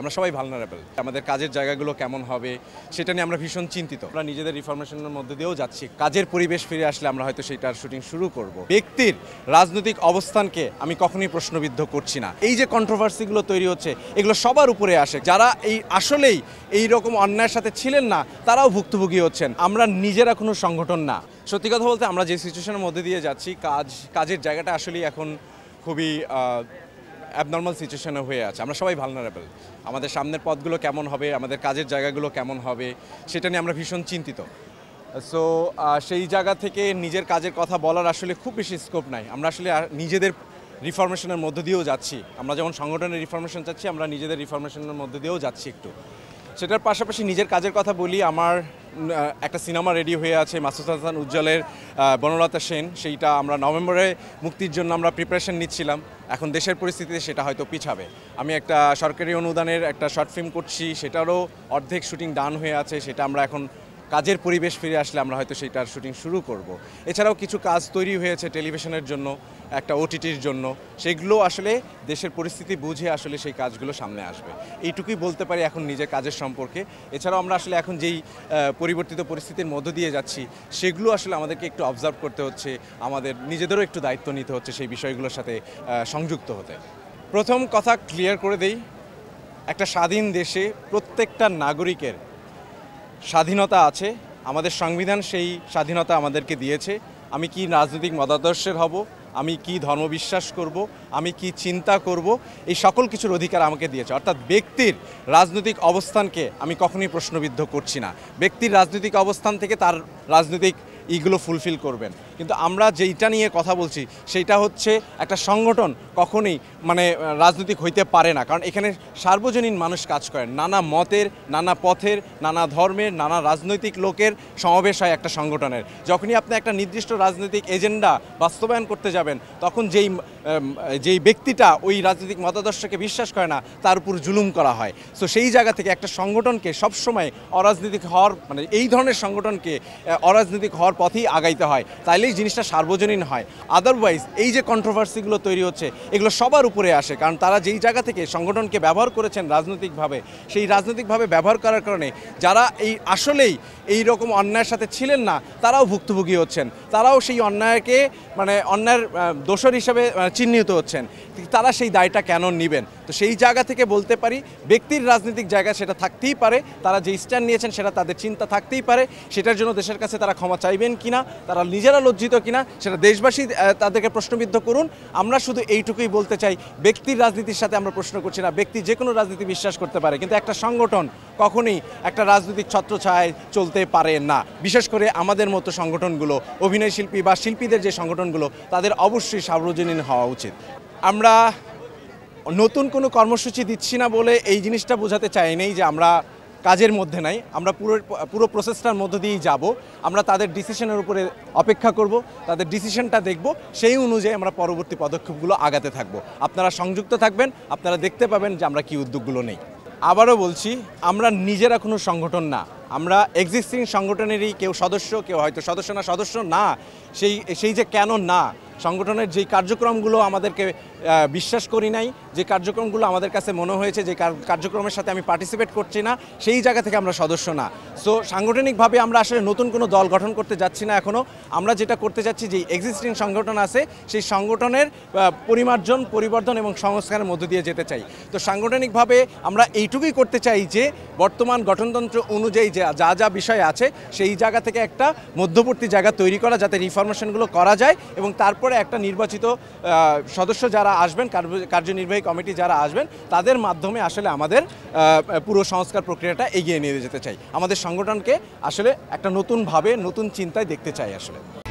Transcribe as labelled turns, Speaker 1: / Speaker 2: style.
Speaker 1: আমরা সবাই ভালনারেবল আমাদের কাজের জায়গাগুলো কেমন হবে সেটা নিয়ে আমরা ভীষণ চিন্তিত আমরা নিজেদের রিফরমেশনের মধ্যে দিয়েও যাচ্ছি কাজের পরিবেশ ফিরে আসলে আমরা হয়তো সেইটার শুটিং শুরু করব ব্যক্তির রাজনৈতিক অবস্থানকে আমি কখনই প্রশ্নবিদ্ধ করছি না এই যে কন্ট্রোভার্সিগুলো তৈরি হচ্ছে এগুলো সবার উপরে আসে যারা এই আসলেই এই রকম অন্যায়ের সাথে ছিলেন না তারাও ভুক্তভোগী হচ্ছেন আমরা নিজেরা কোনো সংগঠন না সত্যি কথা বলতে আমরা যে সিচুয়েশনের মধ্যে দিয়ে যাচ্ছি কাজ কাজের জায়গাটা আসলেই এখন খুবই অ্যাবনর্মাল সিচুয়েশনে হয়ে আছে আমরা সবাই ভালনারেবল আমাদের সামনের পথগুলো কেমন হবে আমাদের কাজের জায়গাগুলো কেমন হবে সেটা নিয়ে আমরা ভীষণ চিন্তিত সো সেই জায়গা থেকে নিজের কাজের কথা বলার আসলে খুব বেশি স্কোপ নাই আমরা আসলে নিজেদের রিফরমেশনের মধ্য দিয়েও যাচ্ছি আমরা যেমন সংগঠনের রিফরমেশন চাচ্ছি আমরা নিজেদের রিফরমেশনের মধ্য দিয়েও যাচ্ছি একটু সেটার পাশাপাশি নিজের কাজের কথা বলি আমার একটা সিনেমা রেডি হয়ে আছে মাসুদ হাসান উজ্জ্বলের বনলতা সেন সেইটা আমরা নভেম্বরে মুক্তির জন্য আমরা প্রিপারেশন নিচ্ছিলাম এখন দেশের পরিস্থিতিতে সেটা হয়তো পিছাবে আমি একটা সরকারি অনুদানের একটা শর্ট ফিল্ম করছি সেটারও অর্ধেক শুটিং ডান হয়ে আছে সেটা আমরা এখন কাজের পরিবেশ ফিরে আসলে আমরা হয়তো সেইটার শুটিং শুরু করব। এছাড়াও কিছু কাজ তৈরি হয়েছে টেলিভিশনের জন্য একটা ওটিটির জন্য সেগুলো আসলে দেশের পরিস্থিতি বুঝে আসলে সেই কাজগুলো সামনে আসবে এইটুকুই বলতে পারি এখন নিজের কাজের সম্পর্কে এছাড়াও আমরা আসলে এখন যেই পরিবর্তিত পরিস্থিতির মধ্য দিয়ে যাচ্ছি সেগুলো আসলে আমাদেরকে একটু অবজার্ভ করতে হচ্ছে আমাদের নিজেদেরও একটু দায়িত্ব নিতে হচ্ছে সেই বিষয়গুলোর সাথে সংযুক্ত হতে প্রথম কথা ক্লিয়ার করে দেই একটা স্বাধীন দেশে প্রত্যেকটা নাগরিকের স্বাধীনতা আছে আমাদের সংবিধান সেই স্বাধীনতা আমাদেরকে দিয়েছে আমি কি রাজনৈতিক মতাদর্শের হব আমি কি ধর্মবিশ্বাস করব আমি কি চিন্তা করব এই সকল কিছুর অধিকার আমাকে দিয়েছে অর্থাৎ ব্যক্তির রাজনৈতিক অবস্থানকে আমি কখনই প্রশ্নবিদ্ধ করছি না ব্যক্তির রাজনৈতিক অবস্থান থেকে তার রাজনৈতিক ইগুলো ফুলফিল করবেন কিন্তু আমরা যেইটা নিয়ে কথা বলছি সেইটা হচ্ছে একটা সংগঠন কখনই মানে রাজনৈতিক হইতে পারে না কারণ এখানে সার্বজনীন মানুষ কাজ করেন নানা মতের নানা পথের নানা ধর্মের নানা রাজনৈতিক লোকের সমাবেশ হয় একটা সংগঠনের যখনই আপনি একটা নির্দিষ্ট রাজনৈতিক এজেন্ডা বাস্তবায়ন করতে যাবেন তখন যেই যেই ব্যক্তিটা ওই রাজনৈতিক মতাদর্শকে বিশ্বাস করে না তার উপর জুলুম করা হয় সো সেই জায়গা থেকে একটা সংগঠনকে সবসময় অরাজনৈতিক হওয়ার মানে এই ধরনের সংগঠনকে অরাজনৈতিক হওয়ার পথেই আগাইতে হয় তাইলে তাহলেই জিনিসটা সার্বজনীন হয় আদারওয়াইজ এই যে কন্ট্রোভার্সিগুলো তৈরি হচ্ছে এগুলো সবার উপরে আসে কারণ তারা যেই জায়গা থেকে সংগঠনকে ব্যবহার করেছেন রাজনৈতিকভাবে সেই রাজনৈতিকভাবে ব্যবহার করার কারণে যারা এই আসলেই এই রকম অন্যায়ের সাথে ছিলেন না তারাও ভুক্তভোগী হচ্ছেন তারাও সেই অন্যায়কে মানে অন্যায়ের দোষর হিসাবে চিহ্নিত হচ্ছেন তারা সেই দায়টা কেন নেবেন তো সেই জায়গা থেকে বলতে পারি ব্যক্তির রাজনৈতিক জায়গা সেটা থাকতেই পারে তারা যে স্ট্যান্ড নিয়েছেন সেটা তাদের চিন্তা থাকতেই পারে সেটার জন্য দেশের কাছে তারা ক্ষমা চাইবেন কিনা তারা নিজেরা বর্জিত কিনা সেটা দেশবাসী তাদেরকে প্রশ্নবিদ্ধ করুন আমরা শুধু এইটুকুই বলতে চাই ব্যক্তির রাজনীতির সাথে আমরা প্রশ্ন করছি না ব্যক্তি যে কোনো রাজনীতি বিশ্বাস করতে পারে কিন্তু একটা সংগঠন কখনই একটা রাজনৈতিক ছত্রছায় চলতে পারে না বিশেষ করে আমাদের মতো সংগঠনগুলো অভিনয় শিল্পী বা শিল্পীদের যে সংগঠনগুলো তাদের অবশ্যই সার্বজনীন হওয়া উচিত আমরা নতুন কোনো কর্মসূচি দিচ্ছি না বলে এই জিনিসটা বোঝাতে চাইনি যে আমরা কাজের মধ্যে নাই আমরা পুরো পুরো প্রসেসটার মধ্য দিয়েই যাব আমরা তাদের ডিসিশনের উপরে অপেক্ষা করব তাদের ডিসিশনটা দেখব সেই অনুযায়ী আমরা পরবর্তী পদক্ষেপগুলো আগাতে থাকব আপনারা সংযুক্ত থাকবেন আপনারা দেখতে পাবেন যে আমরা কি উদ্যোগগুলো নেই আবারও বলছি আমরা নিজেরা কোনো সংগঠন না আমরা এক্সিস্টিং সংগঠনেরই কেউ সদস্য কেউ হয়তো সদস্য না সদস্য না সেই সেই যে কেন না সংগঠনের যে কার্যক্রমগুলো আমাদেরকে বিশ্বাস করি নাই যে কার্যক্রমগুলো আমাদের কাছে মনে হয়েছে যে কার্যক্রমের সাথে আমি পার্টিসিপেট করছি না সেই জায়গা থেকে আমরা সদস্য না সো সাংগঠনিকভাবে আমরা আসলে নতুন কোনো দল গঠন করতে যাচ্ছি না এখনও আমরা যেটা করতে যাচ্ছি যে এক্সিস্টিং সংগঠন আছে সেই সংগঠনের পরিমার্জন পরিবর্তন এবং সংস্কারের মধ্য দিয়ে যেতে চাই তো সাংগঠনিকভাবে আমরা এইটুকুই করতে চাই যে বর্তমান গঠনতন্ত্র অনুযায়ী যা যা বিষয় আছে সেই জায়গা থেকে একটা মধ্যবর্তী জায়গা তৈরি করা যাতে রিফরমেশনগুলো করা যায় এবং তারপর তারপরে একটা নির্বাচিত সদস্য যারা আসবেন কার্যনির্বাহী কমিটি যারা আসবেন তাদের মাধ্যমে আসলে আমাদের পুরো সংস্কার প্রক্রিয়াটা এগিয়ে নিয়ে যেতে চাই আমাদের সংগঠনকে আসলে একটা নতুনভাবে নতুন চিন্তায় দেখতে চাই আসলে